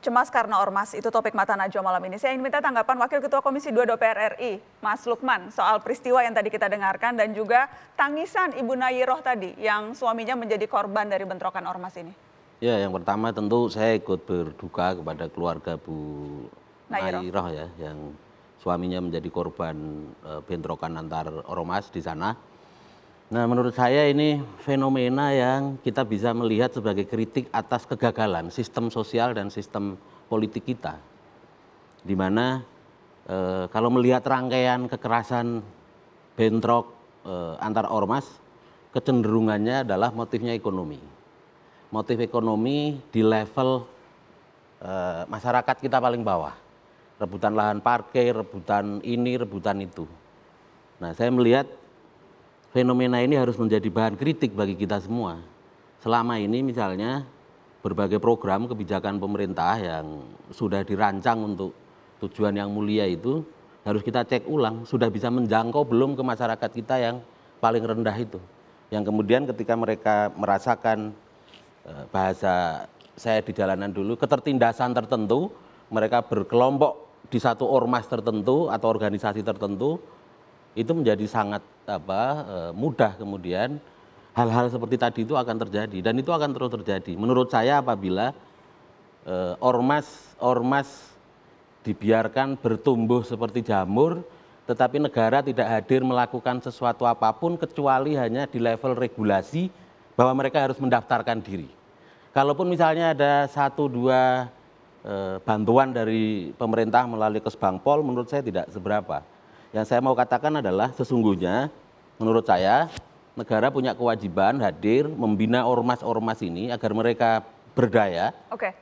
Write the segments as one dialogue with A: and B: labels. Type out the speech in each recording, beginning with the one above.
A: Cemas karena Ormas, itu topik mata najwa malam ini. Saya ingin minta tanggapan Wakil Ketua Komisi 2 DPR RI, Mas Lukman, soal peristiwa yang tadi kita dengarkan dan juga tangisan Ibu Nayiroh tadi yang suaminya menjadi korban dari bentrokan Ormas ini.
B: Ya, yang pertama tentu saya ikut berduka kepada keluarga Bu Nayiroh, ya, yang suaminya menjadi korban eh, bentrokan antar Ormas di sana Nah, menurut saya ini fenomena yang kita bisa melihat sebagai kritik atas kegagalan sistem sosial dan sistem politik kita. Di mana e, kalau melihat rangkaian kekerasan bentrok e, antar ormas, kecenderungannya adalah motifnya ekonomi. Motif ekonomi di level e, masyarakat kita paling bawah. Rebutan lahan parkir, rebutan ini, rebutan itu. Nah, saya melihat fenomena ini harus menjadi bahan kritik bagi kita semua. Selama ini misalnya berbagai program kebijakan pemerintah yang sudah dirancang untuk tujuan yang mulia itu harus kita cek ulang sudah bisa menjangkau belum ke masyarakat kita yang paling rendah itu. Yang kemudian ketika mereka merasakan eh, bahasa saya di jalanan dulu ketertindasan tertentu, mereka berkelompok di satu ormas tertentu atau organisasi tertentu, itu menjadi sangat e, mudah kemudian hal hal seperti tadi itu akan terjadi dan itu akan terus terjadi menurut saya apabila e, ormas ormas dibiarkan bertumbuh seperti jamur tetapi negara tidak hadir melakukan sesuatu apapun kecuali hanya di level regulasi bahwa mereka harus mendaftarkan diri. Kalaupun misalnya ada satu dua eh, bantuan dari pemerintah melalui Kesbangpol, menurut saya tidak seberapa. Yang saya mau katakan adalah sesungguhnya menurut saya negara punya kewajiban hadir membina ormas-ormas ini agar mereka berdaya. Oke.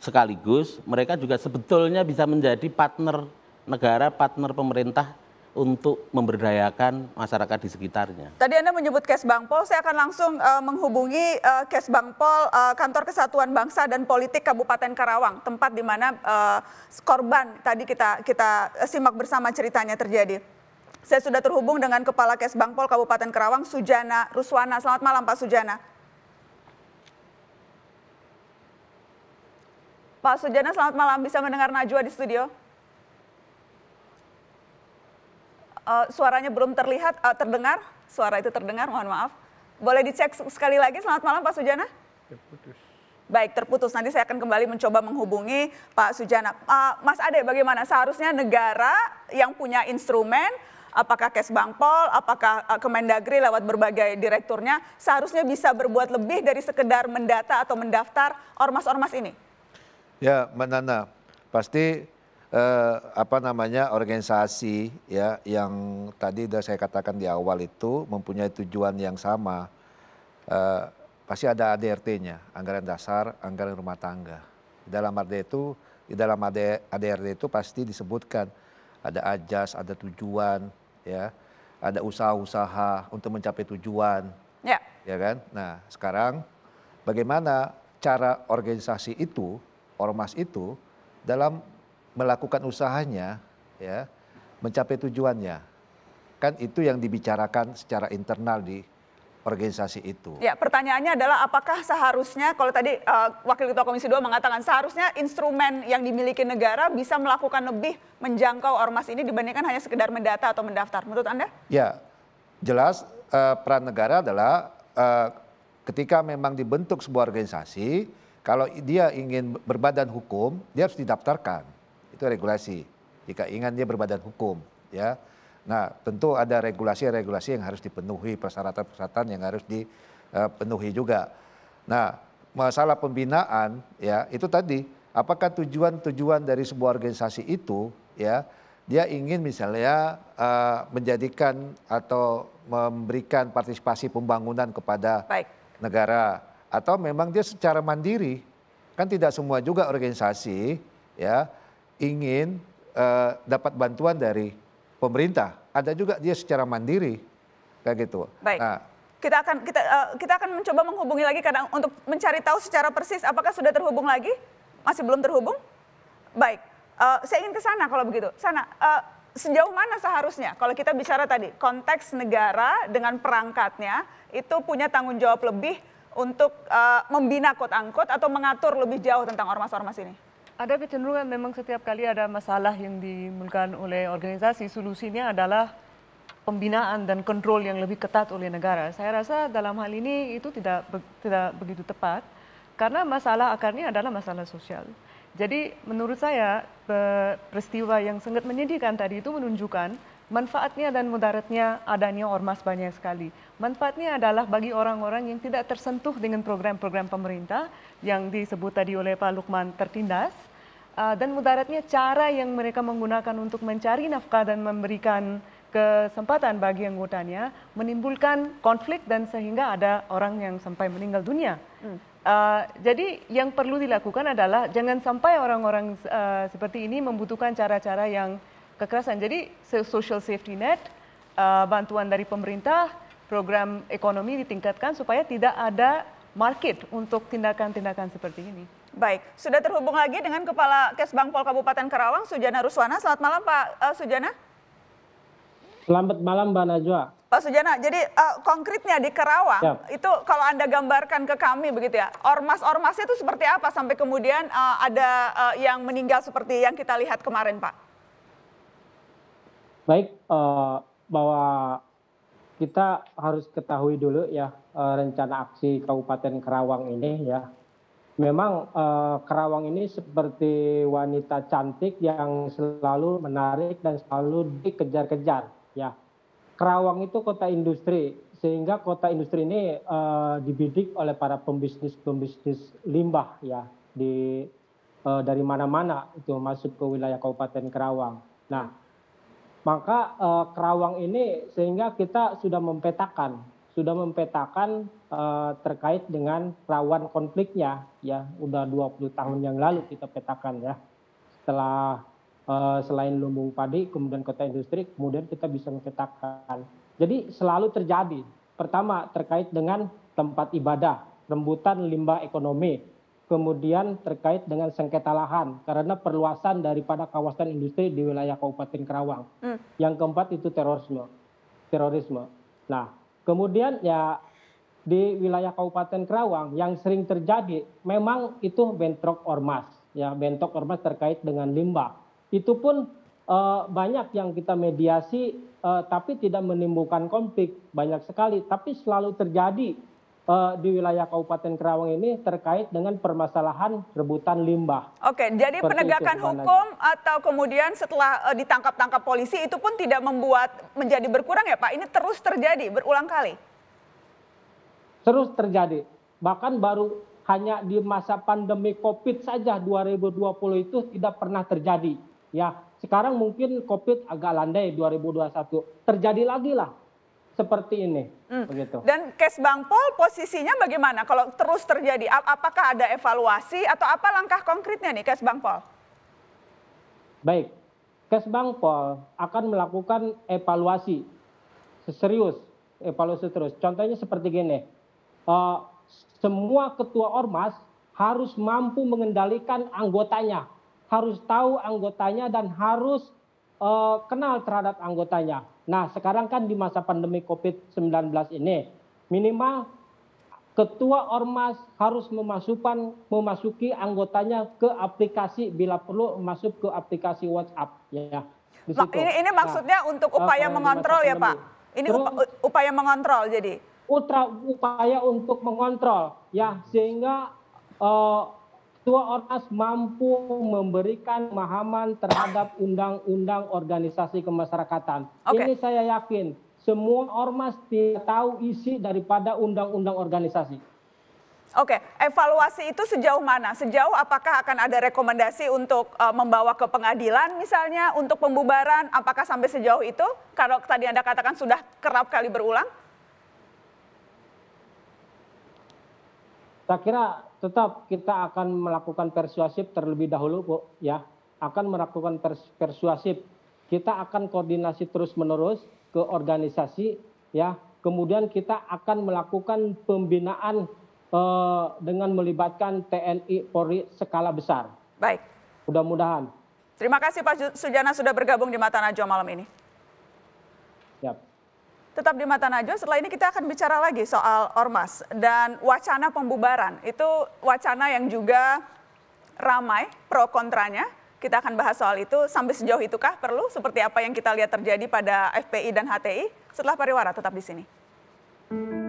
B: Sekaligus mereka juga sebetulnya bisa menjadi partner negara, partner pemerintah untuk memberdayakan masyarakat di sekitarnya.
A: Tadi Anda menyebut Kes Bangpol, saya akan langsung uh, menghubungi uh, Kes Bangpol uh, eh, Kantor Kesatuan Bangsa dan Politik Kabupaten Karawang, tempat di mana uh, korban tadi kita kita simak bersama ceritanya terjadi. Saya sudah terhubung dengan Kepala Kes Bangpol Kabupaten Karawang, Sujana Ruswana. Selamat malam Pak Sujana. Pak Sujana, selamat malam. Bisa mendengar Najwa di studio? uh, suaranya belum terlihat, uh, terdengar. Suara itu terdengar, mohon maaf. Boleh dicek sekali lagi. Selamat malam Pak Sujana. Terputus. Baik, terputus. Nanti saya akan kembali mencoba menghubungi Pak Sujana. Uh, Mas Ade, bagaimana seharusnya negara yang punya instrumen, apakah Kesbangpol, apakah uh, Kemendagri lewat berbagai direkturnya, seharusnya bisa berbuat lebih dari sekedar mendata atau mendaftar ormas-ormas ini?
C: Ya, Mbak Nana, pasti eh, apa namanya organisasi ya yang tadi sudah saya katakan di awal itu mempunyai tujuan yang sama eh, pasti ada ADRT-nya anggaran dasar anggaran rumah tangga di dalam ADRT itu di dalam ADRT itu pasti disebutkan ada ajas ada tujuan ya ada usaha-usaha untuk mencapai tujuan ya ya kan nah sekarang bagaimana cara organisasi itu ormas itu dalam melakukan usahanya ya mencapai tujuannya. Kan itu yang dibicarakan secara internal di organisasi itu.
A: Ya, pertanyaannya adalah apakah seharusnya kalau tadi uh, Wakil Ketua Komisi 2 mengatakan seharusnya instrumen yang dimiliki negara bisa melakukan lebih menjangkau ormas ini dibandingkan hanya sekedar mendata atau mendaftar. Menurut Anda?
C: Ya, jelas uh, peran negara adalah uh, ketika memang dibentuk sebuah organisasi, kalau dia ingin berbadan hukum, dia harus didaftarkan itu regulasi. Jika ingat dia berbadan hukum, ya. Nah, tentu ada regulasi-regulasi yang harus dipenuhi, persyaratan-persyaratan yang harus dipenuhi eh, juga. Nah, masalah pembinaan ya itu tadi apakah tujuan-tujuan dari sebuah organisasi itu ya dia ingin misalnya uh, menjadikan atau memberikan partisipasi pembangunan kepada Baik. negara atau memang dia secara mandiri kan tidak semua juga organisasi ya ingin uh, dapat bantuan dari pemerintah, ada juga dia secara mandiri kayak gitu.
A: Baik. Nah, kita akan kita uh, kita akan mencoba menghubungi lagi kadang untuk mencari tahu secara persis apakah sudah terhubung lagi? Masih belum terhubung? Baik. Uh, saya ingin ke sana kalau begitu. Sana uh, sejauh mana seharusnya kalau kita bicara tadi konteks negara dengan perangkatnya itu punya tanggung jawab lebih untuk uh, membina kot angkot atau mengatur lebih jauh tentang ormas-ormas ini?
D: ada kecenderungan memang setiap kali ada masalah yang dimulakan oleh organisasi, solusinya adalah pembinaan dan kontrol yang lebih ketat oleh negara. Saya rasa dalam hal ini itu tidak tidak begitu tepat karena masalah akarnya adalah masalah sosial. Jadi menurut saya peristiwa yang sangat menyedihkan tadi itu menunjukkan manfaatnya dan mudaratnya adanya ormas banyak sekali. Manfaatnya adalah bagi orang-orang yang tidak tersentuh dengan program-program pemerintah yang disebut tadi oleh Pak Lukman tertindas, uh, dan mudaratnya cara yang mereka menggunakan untuk mencari nafkah dan memberikan kesempatan bagi anggotanya menimbulkan konflik dan sehingga ada orang yang sampai meninggal dunia. Hmm. Uh, jadi yang perlu dilakukan adalah jangan sampai orang-orang uh, seperti ini membutuhkan cara-cara yang kekerasan. Jadi social safety net, uh, bantuan dari pemerintah, program ekonomi ditingkatkan supaya tidak ada market untuk tindakan-tindakan seperti ini. Baik, sudah
A: terhubung lagi dengan Kepala Kesbangpol Kabupaten Karawang, Sujana Ruswana. Selamat malam Pak uh, Sujana.
E: Selamat malam Mbak Najwa.
A: Pak Sujana, jadi uh, konkretnya di Karawang ya. itu kalau Anda gambarkan ke kami begitu ya, ormas-ormasnya itu seperti apa sampai kemudian uh, ada uh, yang meninggal seperti yang kita lihat kemarin Pak?
E: Baik, uh, bahwa kita harus ketahui dulu ya uh, rencana aksi Kabupaten Karawang ini ya memang eh, Kerawang ini seperti wanita cantik yang selalu menarik dan selalu dikejar kejar ya Kerawang itu kota industri sehingga kota industri ini uh, dibidik oleh para pembisnis pembisnis limbah ya di uh, dari mana-mana itu masuk ke wilayah Kabupaten Kerawang. Nah, maka uh, Kerawang ini sehingga kita sudah mempetakan sudah mempetakan uh, terkait dengan rawan konfliknya ya udah 20 tahun yang lalu kita petakan ya setelah uh, selain lumbung padi kemudian kota industri kemudian kita bisa mempetakan jadi selalu terjadi pertama terkait dengan tempat ibadah rembutan limbah ekonomi kemudian terkait dengan sengketa lahan karena perluasan daripada kawasan industri di wilayah Kabupaten Kerawang hmm. yang keempat itu terorisme terorisme nah Kemudian ya di wilayah Kabupaten Kerawang yang sering terjadi memang itu bentrok ormas ya bentrok ormas terkait dengan limbah. Itu pun e, banyak yang kita mediasi e, tapi tidak menimbulkan konflik banyak sekali tapi selalu terjadi uh, di wilayah Kabupaten Kerawang ini terkait dengan permasalahan rebutan limbah.
A: Oke, jadi Seperti penegakan itu, hukum mana? atau kemudian setelah uh, ditangkap-tangkap polisi itu pun tidak membuat menjadi berkurang ya Pak? Ini terus terjadi berulang kali?
E: Terus terjadi. Bahkan baru hanya di masa pandemi COVID saja 2020 itu tidak pernah terjadi. Ya, sekarang mungkin COVID agak landai 2021. Terjadi lagi lah seperti ini. Hmm. Begitu. Dan Kes Bang
A: Pol posisinya bagaimana kalau terus terjadi? Apakah ada evaluasi atau apa langkah konkretnya nih Kes Bang Pol?
E: Baik, Kes Bang Pol akan melakukan evaluasi serius, evaluasi terus. Contohnya seperti gini, uh, semua ketua ormas harus mampu mengendalikan anggotanya, harus tahu anggotanya dan harus uh, kenal terhadap anggotanya. Nah, sekarang kan di masa pandemi COVID-19 ini, minimal ketua ormas harus memasukkan memasuki anggotanya ke aplikasi bila perlu masuk ke aplikasi WhatsApp ya. Di Ini ini maksudnya
A: nah, untuk eh, upaya uh, mengontrol ya, Pak.
E: Ini Terus, upaya mengontrol jadi. Ultra
A: upaya
E: untuk mengontrol ya sehingga uh, Ketua Ormas mampu memberikan pemahaman terhadap undang-undang organisasi kemasyarakatan. Okay. Ini saya yakin semua ormas tidak tahu isi daripada undang-undang organisasi.
A: Oke, okay. evaluasi itu sejauh mana? Sejauh apakah akan ada rekomendasi untuk uh, membawa ke pengadilan misalnya untuk pembubaran? Apakah sampai sejauh itu? Kalau tadi Anda katakan sudah kerap kali berulang?
E: saya kira tetap kita akan melakukan persuasif terlebih dahulu bu ya akan melakukan persuasif kita akan koordinasi terus menerus ke organisasi ya kemudian kita akan melakukan pembinaan eh, dengan melibatkan TNI Polri skala besar baik mudah-mudahan
A: terima kasih Pak Sujana sudah bergabung di Mata Najwa malam ini yep tetap di mata Najwa. Setelah ini kita akan bicara lagi soal ormas dan wacana pembubaran. Itu wacana yang juga ramai pro kontranya. Kita akan bahas soal itu sampai sejauh itukah perlu seperti apa yang kita lihat terjadi pada FPI dan HTI setelah pariwara tetap di sini.